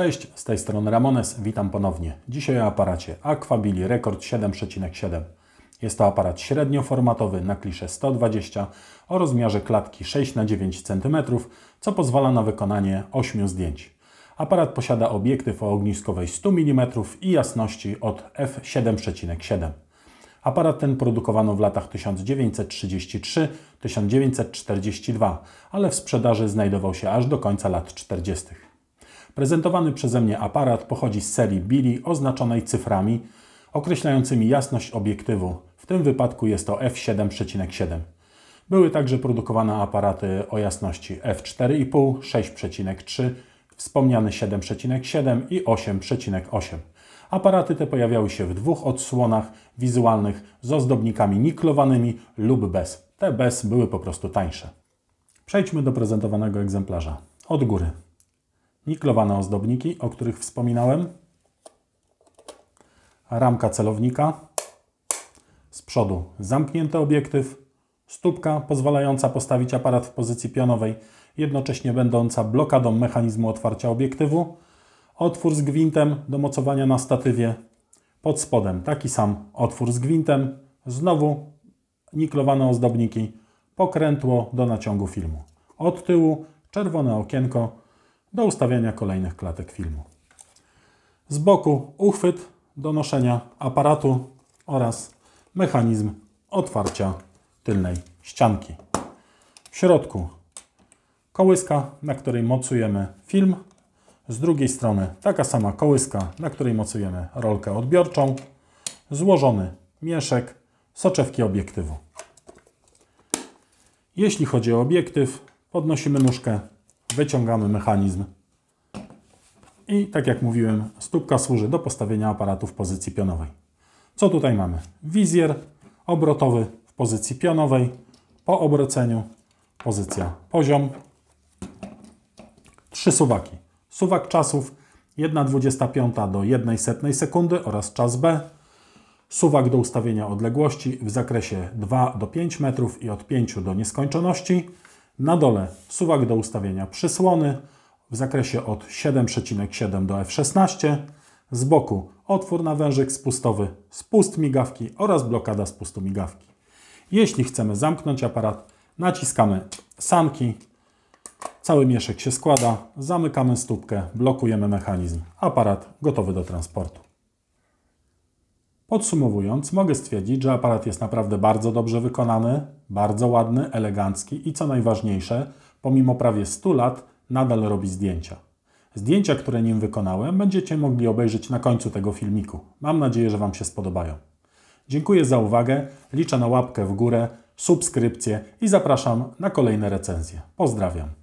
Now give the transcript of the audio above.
Cześć, z tej strony Ramones, witam ponownie. Dzisiaj o aparacie Aquabili Rekord 7,7. Jest to aparat średnioformatowy na klisze 120 o rozmiarze klatki 6x9 cm, co pozwala na wykonanie 8 zdjęć. Aparat posiada obiektyw o ogniskowej 100 mm i jasności od f7,7. Aparat ten produkowano w latach 1933-1942, ale w sprzedaży znajdował się aż do końca lat 40. Prezentowany przeze mnie aparat pochodzi z serii Billy oznaczonej cyframi określającymi jasność obiektywu. W tym wypadku jest to f7,7. Były także produkowane aparaty o jasności f4,5, 6,3, wspomniany 7,7 i 8,8. Aparaty te pojawiały się w dwóch odsłonach wizualnych z ozdobnikami niklowanymi lub bez. Te bez były po prostu tańsze. Przejdźmy do prezentowanego egzemplarza. Od góry niklowane ozdobniki, o których wspominałem, ramka celownika, z przodu zamknięty obiektyw, stópka pozwalająca postawić aparat w pozycji pionowej, jednocześnie będąca blokadą mechanizmu otwarcia obiektywu, otwór z gwintem do mocowania na statywie, pod spodem taki sam otwór z gwintem, znowu niklowane ozdobniki, pokrętło do naciągu filmu. Od tyłu czerwone okienko do ustawiania kolejnych klatek filmu. Z boku uchwyt do noszenia aparatu oraz mechanizm otwarcia tylnej ścianki. W środku kołyska, na której mocujemy film. Z drugiej strony taka sama kołyska, na której mocujemy rolkę odbiorczą. Złożony mieszek, soczewki obiektywu. Jeśli chodzi o obiektyw, podnosimy nóżkę wyciągamy mechanizm i tak jak mówiłem, stópka służy do postawienia aparatu w pozycji pionowej. Co tutaj mamy? Wizjer obrotowy w pozycji pionowej, po obroceniu pozycja poziom. Trzy suwaki. Suwak czasów 1,25 do 1,1 sekundy oraz czas B. Suwak do ustawienia odległości w zakresie 2 do 5 metrów i od 5 do nieskończoności. Na dole suwak do ustawienia przysłony w zakresie od 7,7 do F16, z boku otwór na wężyk spustowy, spust migawki oraz blokada spustu migawki. Jeśli chcemy zamknąć aparat, naciskamy sanki, cały mieszek się składa, zamykamy stópkę, blokujemy mechanizm. Aparat gotowy do transportu. Podsumowując, mogę stwierdzić, że aparat jest naprawdę bardzo dobrze wykonany, bardzo ładny, elegancki i co najważniejsze, pomimo prawie 100 lat, nadal robi zdjęcia. Zdjęcia, które nim wykonałem, będziecie mogli obejrzeć na końcu tego filmiku. Mam nadzieję, że Wam się spodobają. Dziękuję za uwagę, liczę na łapkę w górę, subskrypcję i zapraszam na kolejne recenzje. Pozdrawiam.